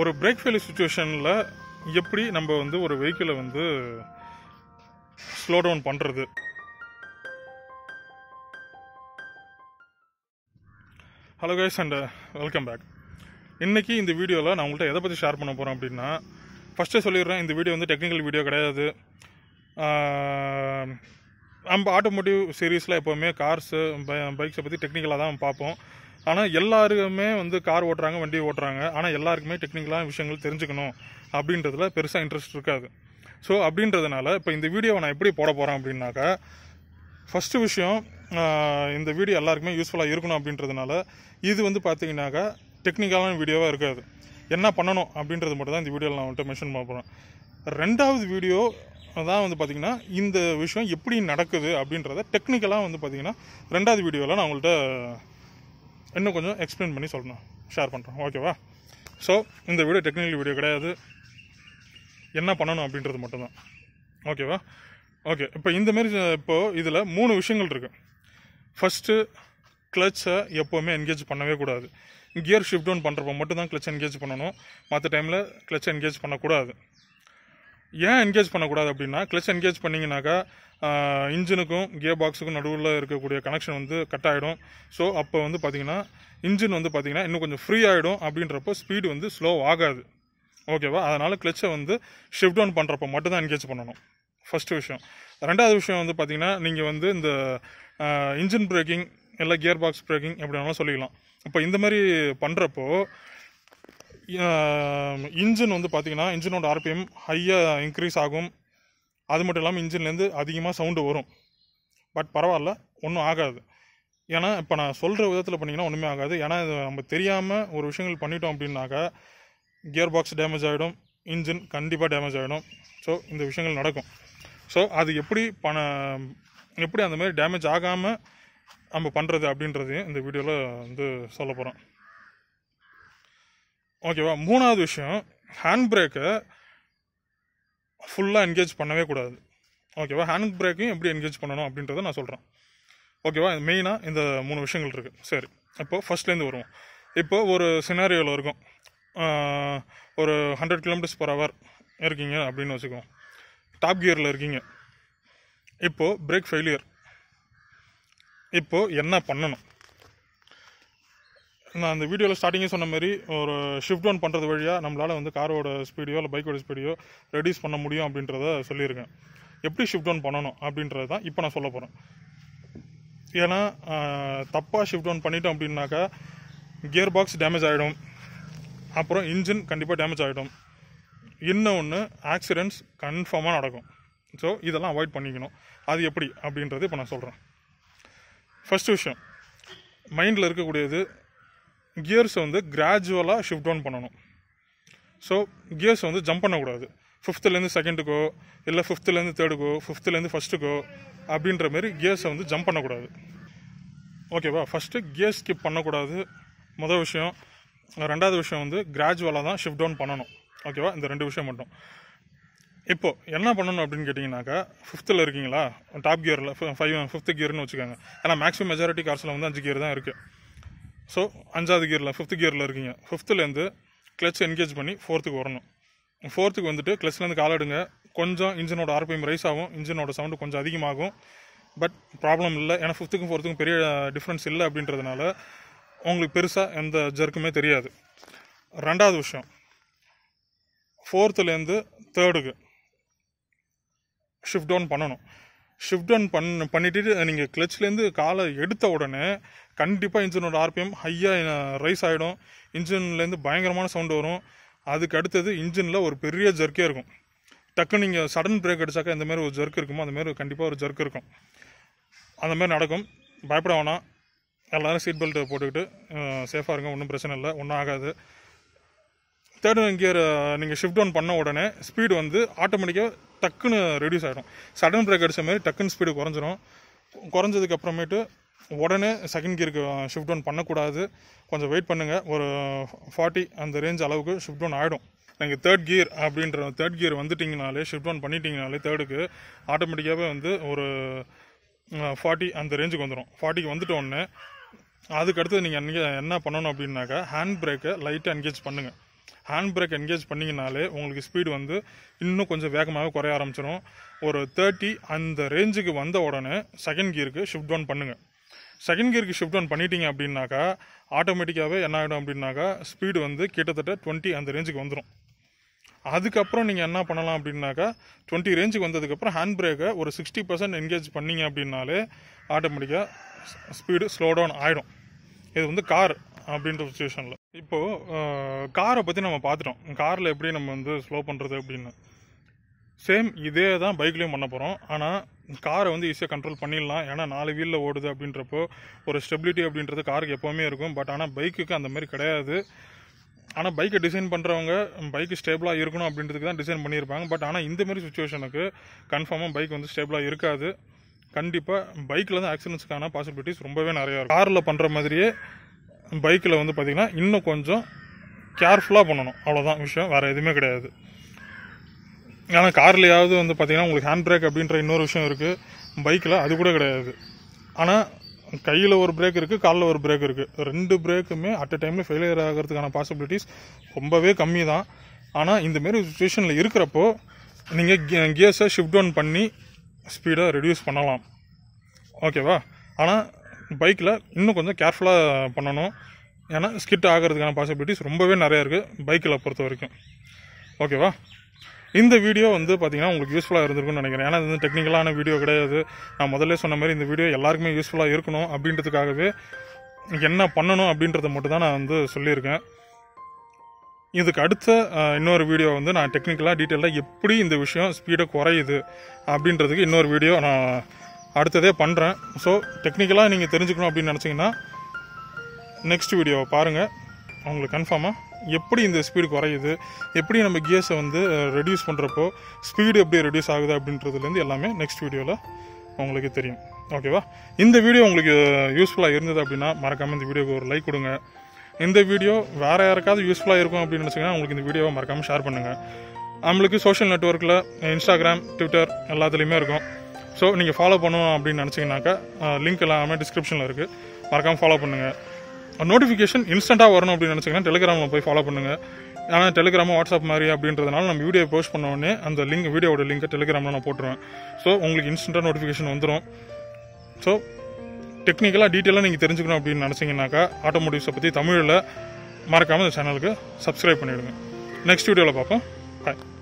ஒரு break fail சுச்சுவேஷனில் எப்படி நம்ம வந்து ஒரு வெஹிக்கிளை வந்து ஸ்லோ டவுன் பண்ணுறது hello guys and welcome back இன்றைக்கி இந்த வீடியோவில் நான் உங்கள்கிட்ட எதை பற்றி ஷேர் பண்ண போகிறேன் அப்படின்னா ஃபஸ்ட்டே சொல்லிடுறேன் இந்த வீடியோ வந்து டெக்னிக்கல் வீடியோ கிடையாது நம்ம ஆட்டோமோட்டிவ் சீரீஸில் எப்போவுமே கார்ஸு பைக்ஸை பற்றி டெக்னிக்கலாக தான் பார்ப்போம் ஆனால் எல்லாருமே வந்து கார் ஓட்டுறாங்க வண்டி ஓட்டுறாங்க ஆனால் எல்லாருக்குமே டெக்னிக்கலான விஷயங்கள் தெரிஞ்சுக்கணும் அப்படின்றதுல பெருசாக இன்ட்ரெஸ்ட் இருக்காது ஸோ அப்படின்றதுனால இப்போ இந்த வீடியோவை நான் எப்படி போட போகிறேன் அப்படின்னாக்கா ஃபஸ்ட்டு விஷயம் இந்த வீடியோ எல்லாருக்குமே யூஸ்ஃபுல்லாக இருக்கணும் அப்படின்றதுனால இது வந்து பார்த்தீங்கன்னாக்கா டெக்னிக்கலான வீடியோவாக இருக்காது என்ன பண்ணணும் அப்படின்றது மட்டும் தான் இந்த வீடியோவில் நான் வந்துட்டு மென்ஷன் பண்ண போகிறேன் ரெண்டாவது வீடியோ தான் வந்து பார்த்திங்கன்னா இந்த விஷயம் எப்படி நடக்குது அப்படின்றத டெக்னிக்கலாக வந்து பார்த்திங்கன்னா ரெண்டாவது வீடியோவில் நான் உங்கள்கிட்ட இன்னும் கொஞ்சம் எக்ஸ்பிளைன் பண்ணி சொல்லணும் ஷேர் பண்ணுறோம் ஓகேவா ஸோ இந்த வீடியோ டெக்னிக்கல் வீடியோ கிடையாது என்ன பண்ணணும் அப்படின்றது மட்டும்தான் ஓகேவா ஓகே இப்போ இந்தமாரி இப்போது இதில் மூணு விஷயங்கள் இருக்குது ஃபஸ்ட்டு கிளச்சை எப்போவுமே என்கேஜ் பண்ணவே கூடாது கியர் ஷிஃப்ட் டவுன் பண்ணுறப்போ மட்டும் தான் கிளச் என்கேஜ் பண்ணணும் மற்ற டைமில் கிளச்சை என்கேஜ் பண்ணக்கூடாது ஏன் என்கேஜ் பண்ணக்கூடாது அப்படின்னா கிளச் என்கேஜ் பண்ணிங்கனாக்கா இன்ஜினுக்கும் கியர் பாக்ஸுக்கும் நடுவில் இருக்கக்கூடிய கனெக்ஷன் வந்து கட் ஆகிடும் ஸோ அப்போ வந்து பார்த்திங்கன்னா இன்ஜின் வந்து பார்த்திங்கன்னா இன்னும் கொஞ்சம் ஃப்ரீ ஆகிடும் அப்படின்றப்போ ஸ்பீடு வந்து ஸ்லோ ஆகாது ஓகேவா அதனால் கிளச்சை வந்து ஷிஃப்ட் டவுன் பண்ணுறப்போ மட்டும்தான் என்கேஜ் பண்ணணும் ஃபஸ்ட்டு விஷயம் ரெண்டாவது விஷயம் வந்து பார்த்திங்கன்னா நீங்கள் வந்து இந்த இன்ஜின் பிரேக்கிங் இல்லை கியர் பாக்ஸ் பிரேக்கிங் எப்படி வேணாலும் சொல்லிக்கலாம் இப்போ இந்த மாதிரி பண்ணுறப்போ இன்ஜின் வந்து பார்த்திங்கன்னா இன்ஜினோட ஆர்பிஎம் ஹையாக இன்க்ரீஸ் ஆகும் அது மட்டும் இல்லாமல் இன்ஜின்லேருந்து அதிகமாக சவுண்டு வரும் பட் பரவாயில்ல ஒன்றும் ஆகாது ஏன்னா இப்போ நான் சொல்கிற விதத்தில் பண்ணிங்கன்னா ஒன்றுமே ஆகாது ஏன்னா இது நம்ம தெரியாமல் ஒரு விஷயங்கள் பண்ணிட்டோம் அப்படின்னாக்கா கியர் பாக்ஸ் டேமேஜ் ஆகிடும் இன்ஜின் கண்டிப்பாக டேமேஜ் ஆகிடும் ஸோ இந்த விஷயங்கள் நடக்கும் ஸோ அது எப்படி பண எப்படி மாதிரி டேமேஜ் ஆகாமல் நம்ம பண்ணுறது அப்படின்றது இந்த வீடியோவில் வந்து சொல்ல போகிறோம் ஓகேவா மூணாவது விஷயம் ஹேண்ட் பிரேக்கை ஃபுல்லாக என்கேஜ் பண்ணவே கூடாது ஓகேவா ஹேண்ட் பிரேக்கையும் எப்படி என்கேஜ் பண்ணணும் அப்படின்றத நான் சொல்கிறேன் ஓகேவா மெயினாக இந்த மூணு விஷயங்கள் இருக்குது சரி இப்போ ஃபஸ்ட்லேருந்து வருவோம் இப்போ ஒரு சினாரியோவில் இருக்கும் ஒரு ஹண்ட்ரட் கிலோமீட்டர்ஸ் பர் ஹவர் இருக்கீங்க அப்படின்னு வச்சுக்கோம் டாப் கியரில் இருக்கீங்க இப்போது பிரேக் ஃபெயிலியர் இப்போது என்ன பண்ணணும் நான் அந்த வீடியோவில் ஸ்டார்டிங்கே சொன்ன மாதிரி ஒரு ஷிஃப்ட் டவுன் பண்ணுறது வழியாக நம்மளால் வந்து காரோட ஸ்பீடியோ இல்லை பைக்கோட ஸ்பீடியோ ரெடியூஸ் பண்ண முடியும் அப்படின்றத சொல்லியிருக்கேன் எப்படி ஷிஃப்ட் டவுன் பண்ணணும் அப்படின்றது தான் இப்போ நான் சொல்ல போகிறேன் ஏன்னா தப்பாக ஷிஃப்ட் டவுன் பண்ணிட்டோம் அப்படின்னாக்கா கியர் பாக்ஸ் டேமேஜ் ஆகிடும் அப்புறம் இன்ஜின் கண்டிப்பாக டேமேஜ் ஆகிடும் இன்னும் ஒன்று ஆக்சிடெண்ட்ஸ் கன்ஃபார்மாக நடக்கும் ஸோ இதெல்லாம் அவாய்ட் பண்ணிக்கணும் அது எப்படி அப்படின்றது இப்போ நான் சொல்கிறேன் ஃபஸ்ட் விஷயம் மைண்டில் இருக்கக்கூடியது கியர்ஸை வந்து கிராஜுவலாக ஷிஃப்ட் டவுன் பண்ணணும் ஸோ கியர்ஸ் வந்து ஜம்ப் பண்ணக்கூடாது ஃபிஃப்த்துலேருந்து செகண்டுக்கோ இல்லை ஃபிஃப்த்துலேருந்து தேர்டுக்கோ ஃபிஃப்த்துலேருந்து ஃபஸ்ட்டுக்கோ அப்படின்ற மாரி கியர்ஸை வந்து ஜம்ப் பண்ணக்கூடாது ஓகேவா ஃபஸ்ட்டு கியர் ஸ்கிப் பண்ணக்கூடாது மொதல் விஷயம் ரெண்டாவது விஷயம் வந்து கிராஜுவலாக தான் ஷிஃப்ட் டவுன் பண்ணணும் ஓகேவா இந்த ரெண்டு விஷயம் மட்டும் இப்போது என்ன பண்ணணும் அப்படின்னு கேட்டிங்கனாக்கா ஃபிஃப்த்தில் இருக்கீங்களா டாப் கியரில் ஃபைவ் ஃபிஃப்த் கியர்னு வச்சுக்கோங்க ஏன்னா மேக்ஸிமம் மெஜாரிட்டி கார்ஸில் வந்து அஞ்சு கியர் தான் இருக்குது ஸோ அஞ்சாவது கியரில் ஃபிஃப்த் கியரில் இருக்கீங்க ஃபிஃப்த்துலேருந்து கிளச் என்கேஜ் பண்ணி ஃபோர்த்துக்கு வரணும் ஃபோர்த்துக்கு வந்துட்டு கிளச்லேருந்து காலாடுங்க கொஞ்சம் இன்ஜினோட ஆர்பிஎம் ரைஸ் ஆகும் இன்ஜினோட சவுண்டு கொஞ்சம் அதிகமாகும் பட் ப்ராப்ளம் இல்லை ஏன்னா ஃபிஃப்த்துக்கும் ஃபோர்த்துக்கும் பெரிய டிஃப்ரென்ஸ் இல்லை அப்படின்றதுனால உங்களுக்கு பெருசாக எந்த ஜர்க்குமே தெரியாது ரெண்டாவது விஷயம் ஃபோர்த்துலேருந்து தேர்டுக்கு ஷிஃப்ட் டவுன் பண்ணணும் ஷிஃப்ட் டவுன் பண்ண பண்ணிவிட்டு நீங்கள் கிளச்சிலேருந்து காலை எடுத்த உடனே கண்டிப்பாக இன்ஜினோட ஆர்பிஎம் ஹையாக ரைஸ் ஆகிடும் இன்ஜின்லேருந்து பயங்கரமான சவுண்டு வரும் அதுக்கு அடுத்தது இன்ஜினில் ஒரு பெரிய ஜர்க்கே இருக்கும் டக்குன்னு நீங்கள் சடன் பிரேக் அடித்தாக்கா இந்த மாதிரி ஒரு ஜர்க் இருக்குமோ அந்த மாதிரி கண்டிப்பாக ஒரு ஜர்க் இருக்கும் அந்த மாதிரி நடக்கும் பயப்பட வேணாம் எல்லோரும் சீட் பெல்ட்டை போட்டுக்கிட்டு சேஃபாக இருங்க ஒன்றும் பிரச்சனை இல்லை ஒன்றும் ஆகாது தேர்ட் கியர் நீங்கள் ஷிஃப்ட் ஆன் பண்ண உடனே ஸ்பீடு வந்து ஆட்டோமேட்டிக்காக டக்குன்னு ரெடியூஸ் ஆகிடும் சடன் பிரேக் அடித்த மாதிரி டக்குன்னு ஸ்பீடு குறைஞ்சிரும் குறைஞ்சதுக்கு அப்புறமேட்டு உடனே செகண்ட் கியருக்கு ஷிஃப்ட் டவுன் பண்ணக்கூடாது கொஞ்சம் வெயிட் பண்ணுங்கள் ஒரு ஃபார்ட்டி அந்த ரேஞ்ச் அளவுக்கு ஷிஃப்ட் டவுன் ஆகிடும் நீங்கள் தேர்ட் கியர் அப்படின்ற தேர்ட் கியர் வந்துட்டிங்கனாலே ஷிஃப்ட் ஒன் பண்ணிட்டீங்கனாலே தேர்டுக்கு ஆட்டோமேட்டிக்காகவே வந்து ஒரு ஃபார்ட்டி அந்த ரேஞ்சுக்கு வந்துடும் ஃபார்ட்டிக்கு வந்துட்டோடனே அதுக்கடுத்து நீங்கள் என்ன பண்ணணும் அப்படின்னாக்கா ஹேண்ட் பிரேக்கை லைட்டாக என்கேஜ் பண்ணுங்கள் ஹேண்ட் பிரேக் என்கேஜ் பண்ணிங்கனாலே உங்களுக்கு ஸ்பீடு வந்து இன்னும் கொஞ்சம் வேகமாகவே குறைய ஆரம்பிச்சிடும் ஒரு தேர்ட்டி அந்த ரேஞ்சுக்கு வந்த உடனே செகண்ட் கியருக்கு ஷிஃப்ட் ஆன் பண்ணுங்கள் செகண்ட் கியருக்கு ஷிஃப்ட் ஆன் பண்ணிட்டீங்க அப்படின்னாக்கா ஆட்டோமேட்டிக்காகவே என்ன ஆகிடும் அப்படின்னாக்கா ஸ்பீடு வந்து கிட்டத்தட்ட டுவெண்ட்டி அந்த ரேஞ்சுக்கு வந்துடும் அதுக்கப்புறம் நீங்கள் என்ன பண்ணலாம் அப்படின்னாக்கா டுவெண்ட்டி ரேஞ்சுக்கு வந்ததுக்கப்புறம் ஹேண்ட் பிரேக்கை ஒரு சிக்ஸ்டி பர்சன்ட் என்கேஜ் பண்ணிங்க அப்படின்னாலே ஆட்டோமேட்டிக்காக ஸ்பீடு ஸ்லோ டவுன் ஆகிடும் இது வந்து கார் அப்படின்ற சுச்சுவேஷனில் இப்போது காரை பற்றி நம்ம பார்த்துட்டோம் காரில் எப்படி நம்ம வந்து ஸ்லோ பண்ணுறது அப்படின்னு சேம் இதே தான் பைக்லேயும் பண்ண போகிறோம் ஆனால் காரை வந்து ஈஸியாக கண்ட்ரோல் பண்ணிடலாம் ஏன்னா நாலு வீலில் ஓடுது அப்படின்றப்போ ஒரு ஸ்டெபிலிட்டி அப்படின்றது காருக்கு எப்போவுமே இருக்கும் பட் ஆனால் பைக்குக்கு அந்த மாதிரி கிடையாது ஆனால் பைக்கை டிசைன் பண்ணுறவங்க பைக்கு ஸ்டேபிளாக இருக்கணும் அப்படின்றதுக்கு தான் டிசைன் பண்ணியிருப்பாங்க பட் ஆனால் இந்த மாதிரி சுச்சுவேஷனுக்கு கன்ஃபார்மாக பைக் வந்து ஸ்டேபிளாக இருக்காது கண்டிப்பாக பைக்கில் தான் ஆக்சிடென்ட்ஸுக்கான பாசிபிலிட்டிஸ் ரொம்பவே நிறையா இருக்கும் காரில் பண்ணுற மாதிரியே பைக்கில் வந்து பார்த்திங்கன்னா இன்னும் கொஞ்சம் கேர்ஃபுல்லாக பண்ணணும் அவ்வளோதான் விஷயம் வேறு எதுவுமே கிடையாது ஏன்னா கார்லையாவது வந்து பார்த்திங்கன்னா உங்களுக்கு ஹேண்ட் பிரேக் அப்படின்ற இன்னொரு விஷயம் இருக்குது பைக்கில் அது கூட கிடையாது ஆனால் கையில் ஒரு பிரேக் இருக்குது காலில் ஒரு பிரேக் இருக்குது ரெண்டு பிரேக்குமே அட் அ டைமில் ஃபெயிலியர் ஆகிறதுக்கான பாசிபிலிட்டிஸ் ரொம்பவே கம்மி தான் ஆனால் இந்தமாரி சுச்சுவேஷனில் இருக்கிறப்போ நீங்கள் கியர்ஸை ஷிஃப்ட் டவுன் பண்ணி ஸ்பீடை ரெடியூஸ் பண்ணலாம் ஓகேவா ஆனால் பைக்கில் இன்னும் கொஞ்சம் கேர்ஃபுல்லாக பண்ணணும் ஏன்னா ஸ்கிட் ஆகிறதுக்கான பாசிபிலிட்டிஸ் ரொம்பவே நிறையா இருக்குது பைக்கில் பொறுத்த வரைக்கும் ஓகேவா இந்த வீடியோ வந்து பார்த்திங்கன்னா உங்களுக்கு யூஸ்ஃபுல்லாக இருந்திருக்குன்னு நினைக்கிறேன் ஏன்னா இது வந்து டெக்னிக்கலான வீடியோ கிடையாது நான் முதல்ல சொன்ன மாதிரி இந்த வீடியோ எல்லாருக்குமே யூஸ்ஃபுல்லாக இருக்கணும் அப்படின்றதுக்காகவே என்ன பண்ணணும் அப்படின்றத மட்டும் தான் நான் வந்து சொல்லியிருக்கேன் இதுக்கு அடுத்த இன்னொரு வீடியோ வந்து நான் டெக்னிக்கலாக டீட்டெயிலாக எப்படி இந்த விஷயம் ஸ்பீடை குறையுது அப்படின்றதுக்கு இன்னொரு வீடியோ நான் அடுத்ததே பண்ணுறேன் ஸோ டெக்னிக்கலாக நீங்கள் தெரிஞ்சுக்கணும் அப்படின்னு நினச்சிங்கன்னா நெக்ஸ்ட் வீடியோவை பாருங்கள் அவங்களுக்கு கன்ஃபார்மாக எப்படி இந்த ஸ்பீடு குறையுது எப்படி நம்ம கியர்ஸை வந்து ரெடியூஸ் பண்ணுறப்போ ஸ்பீடு எப்படி ரெடியூஸ் ஆகுது அப்படின்றதுலேருந்து எல்லாமே நெக்ஸ்ட் வீடியோவில் உங்களுக்கு தெரியும் ஓகேவா இந்த வீடியோ உங்களுக்கு யூஸ்ஃபுல்லாக இருந்தது அப்படின்னா மறக்காமல் இந்த வீடியோக்கு ஒரு லைக் கொடுங்க இந்த வீடியோ வேறு யாருக்காவது யூஸ்ஃபுல்லாக இருக்கும் அப்படின்னு நினச்சிங்கன்னா உங்களுக்கு இந்த வீடியோவை மறக்காமல் ஷேர் பண்ணுங்கள் நம்மளுக்கு சோஷியல் நெட்ஒர்க்கில் இன்ஸ்டாகிராம் ட்விட்டர் எல்லாத்துலேயுமே இருக்கும் ஸோ நீங்கள் ஃபாலோ பண்ணணும் அப்படின்னு நினச்சிங்கனாக்கா லிங்க் எல்லாமே டிஸ்கிரிப்ஷனில் இருக்குது மறக்காமல் ஃபாலோ பண்ணுங்கள் நோட்டிஃபிகேஷன் இன்ஸ்டண்ட்டாக வரணும் அப்படின்னு நினச்சிங்கன்னா டெலிகிராமில் போய் ஃபாலோ பண்ணுங்கள் ஆனால் டெலிகிராமோ வாட்ஸ்அப் மாதிரி அப்படின்றதுனால நம்ம வீடியோ போஸ்ட் பண்ணோடனே அந்த லிங்க் வீடியோட லிங்க்கை டெலிகிராமில் நான் போட்டுருவேன் ஸோ உங்களுக்கு இன்ஸ்டண்ட்டாக நோட்டிஃபிகேஷன் வந்துடும் ஸோ டெக்னிக்கலாக டீட்டெயிலாக நீங்கள் தெரிஞ்சுக்கணும் அப்படின்னு நினச்சிங்கனாக்கா ஆட்டோமோட்டிவ்ஸை பற்றி தமிழில் மறக்காமல் இந்த சேனலுக்கு சப்ஸ்கிரைப் பண்ணிவிடுங்க நெக்ஸ்ட் வீடியோவில் பார்ப்போம் பாய்